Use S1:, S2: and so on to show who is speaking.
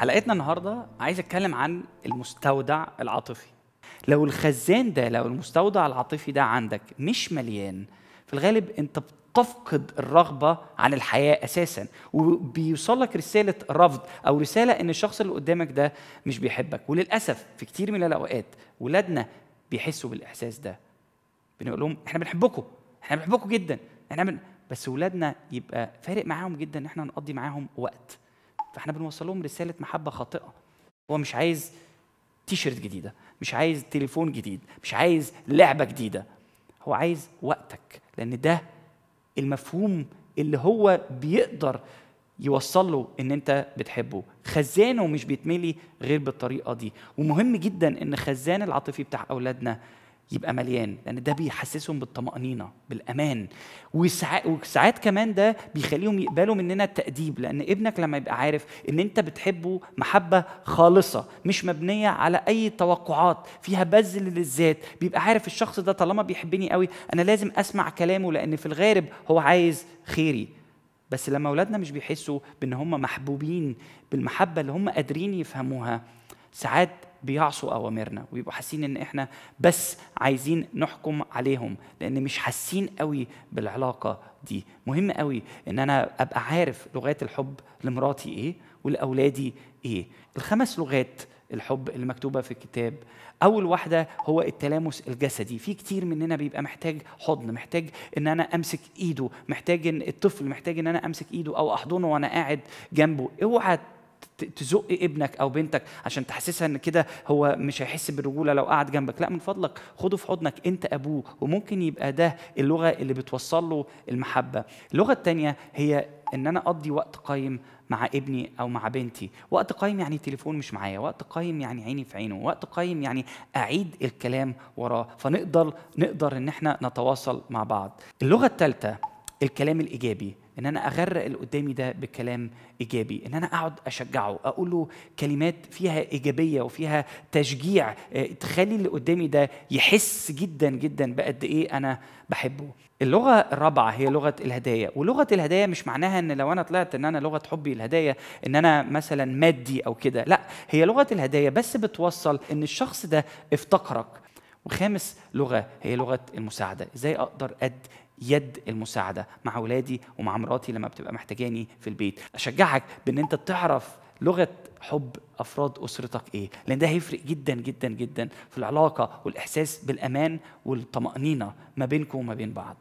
S1: حلقتنا النهارده عايز اتكلم عن المستودع العاطفي لو الخزان ده لو المستودع العاطفي ده عندك مش مليان في الغالب انت بتفقد الرغبه عن الحياه اساسا وبيوصل لك رساله رفض او رساله ان الشخص اللي قدامك ده مش بيحبك وللاسف في كتير من الاوقات ولادنا بيحسوا بالاحساس ده بنقول لهم احنا بنحبكم احنا بنحبكم جدا احنا بن... بس ولادنا يبقى فارق معاهم جدا ان احنا نقضي معاهم وقت فاحنا بنوصل لهم رساله محبه خاطئه هو مش عايز تيشيرت جديده مش عايز تليفون جديد مش عايز لعبه جديده هو عايز وقتك لان ده المفهوم اللي هو بيقدر يوصل له ان انت بتحبه خزانه مش بيتملي غير بالطريقه دي ومهم جدا ان خزان العاطفي بتاع اولادنا يبقى مليان لان ده بيحسسهم بالطمانينه بالامان وساعات كمان ده بيخليهم يقبلوا مننا التاديب لان ابنك لما يبقى عارف ان انت بتحبه محبه خالصه مش مبنيه على اي توقعات فيها بذل للذات بيبقى عارف الشخص ده طالما بيحبني قوي انا لازم اسمع كلامه لان في الغالب هو عايز خيري بس لما اولادنا مش بيحسوا بان هم محبوبين بالمحبه اللي هم قادرين يفهموها ساعات بيعصوا اوامرنا ويبقوا حاسين ان احنا بس عايزين نحكم عليهم لان مش حاسين قوي بالعلاقه دي مهم قوي ان انا ابقى عارف لغات الحب لمراتي ايه ولاولادي ايه الخمس لغات الحب اللي مكتوبة في الكتاب أول واحدة هو التلامس الجسدي في كتير مننا بيبقى محتاج حضن محتاج إن أنا أمسك إيده محتاج إن الطفل محتاج إن أنا أمسك إيده أو أحضنه وأنا قاعد جنبه اوعى تزق ابنك او بنتك عشان تحسسها ان كده هو مش هيحس بالرجوله لو قعد جنبك لا من فضلك خده في حضنك انت ابوه وممكن يبقى ده اللغه اللي بتوصل له المحبه اللغه الثانيه هي ان انا اقضي وقت قايم مع ابني او مع بنتي وقت قايم يعني تليفون مش معايا وقت قايم يعني عيني في عينه وقت قايم يعني اعيد الكلام وراه فنقدر نقدر ان احنا نتواصل مع بعض اللغه الثالثه الكلام الايجابي ان انا اغرق اللي قدامي ده بكلام ايجابي ان انا اقعد اشجعه اقول له كلمات فيها ايجابيه وفيها تشجيع آه، تخلي اللي قدامي ده يحس جدا جدا بقد ايه انا بحبه اللغه الرابعه هي لغه الهدايا ولغه الهدايا مش معناها ان لو انا طلعت ان انا لغه حبي الهدايا ان انا مثلا مادي او كده لا هي لغه الهدايا بس بتوصل ان الشخص ده افتقرك وخامس لغه هي لغه المساعده ازاي اقدر قد يد المساعده مع اولادي ومع مراتي لما بتبقى محتاجاني في البيت اشجعك بان انت تعرف لغه حب افراد اسرتك ايه لان ده هيفرق جدا جدا جدا في العلاقه والاحساس بالامان والطمانينه ما بينكم وما بين بعض